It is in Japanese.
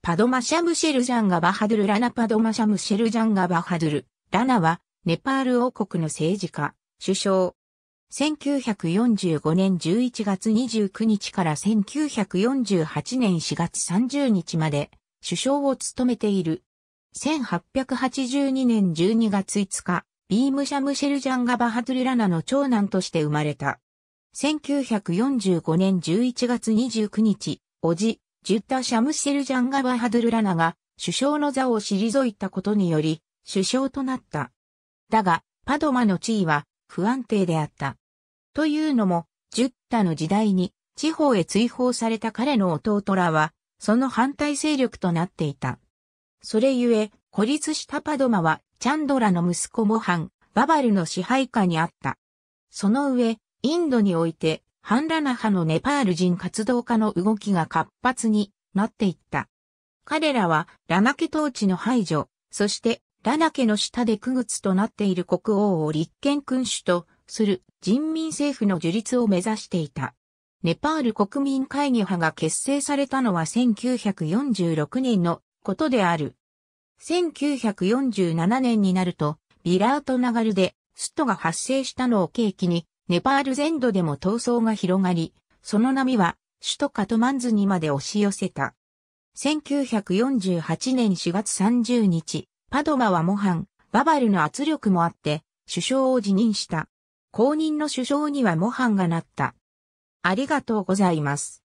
パドマシャムシェルジャンガバハドゥルラナパドマシャムシェルジャンガバハドゥルラナはネパール王国の政治家、首相。1945年11月29日から1948年4月30日まで首相を務めている。1882年12月5日、ビームシャムシェルジャンガバハドゥルラナの長男として生まれた。1945年11月29日、おじ、ジュッタ・シャムシェル・ジャンガバ・ハドゥルラナが首相の座を退いたことにより首相となった。だが、パドマの地位は不安定であった。というのも、ジュッタの時代に地方へ追放された彼の弟らは、その反対勢力となっていた。それゆえ、孤立したパドマは、チャンドラの息子モハン、ババルの支配下にあった。その上、インドにおいて、ハンラナ派のネパール人活動家の動きが活発になっていった。彼らはラナ家統治の排除、そしてラナ家の下で区靴となっている国王を立憲君主とする人民政府の樹立を目指していた。ネパール国民会議派が結成されたのは1946年のことである。1947年になると、ビラートナガルでストが発生したのを契機に、ネパール全土でも闘争が広がり、その波は首都カトマンズにまで押し寄せた。1948年4月30日、パドマは模範、ババルの圧力もあって、首相を辞任した。後任の首相には模範がなった。ありがとうございます。